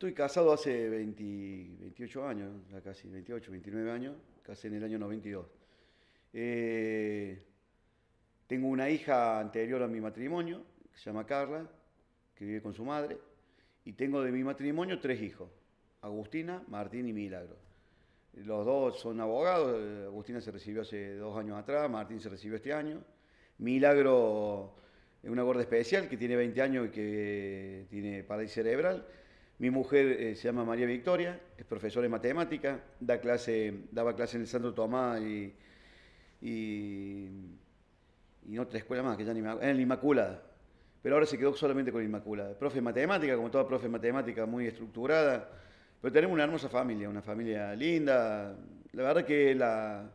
Estoy casado hace 28 años, casi 28, 29 años, casi en el año 92. Eh, tengo una hija anterior a mi matrimonio, que se llama Carla, que vive con su madre, y tengo de mi matrimonio tres hijos, Agustina, Martín y Milagro. Los dos son abogados, Agustina se recibió hace dos años atrás, Martín se recibió este año, Milagro es una gorda especial que tiene 20 años y que tiene parálisis cerebral mi mujer eh, se llama María Victoria, es profesora de matemática, da clase, daba clase en el Santo Tomás y, en otra escuela más, que ya ni me, en la Inmaculada. Pero ahora se quedó solamente con la Inmaculada. Profe de matemática, como toda profe de matemática, muy estructurada. Pero tenemos una hermosa familia, una familia linda. La verdad que la,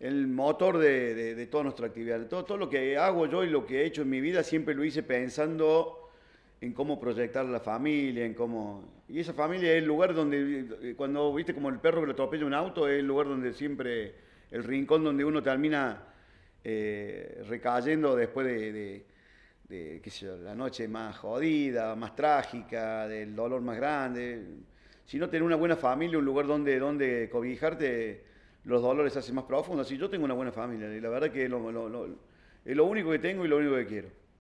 el motor de, toda nuestra actividad, todo, todo lo que hago yo y lo que he hecho en mi vida, siempre lo hice pensando en cómo proyectar la familia, en cómo... Y esa familia es el lugar donde, eh, cuando viste como el perro que lo atropella un auto, es el lugar donde siempre, el rincón donde uno termina eh, recayendo después de, de, qué sé la noche más jodida, más trágica, del dolor más grande. Si no tener una buena familia, un lugar donde, donde cobijarte, los dolores se hacen más profundos. Y yo tengo una buena familia, y la verdad que es lo único que tengo y lo único que quiero.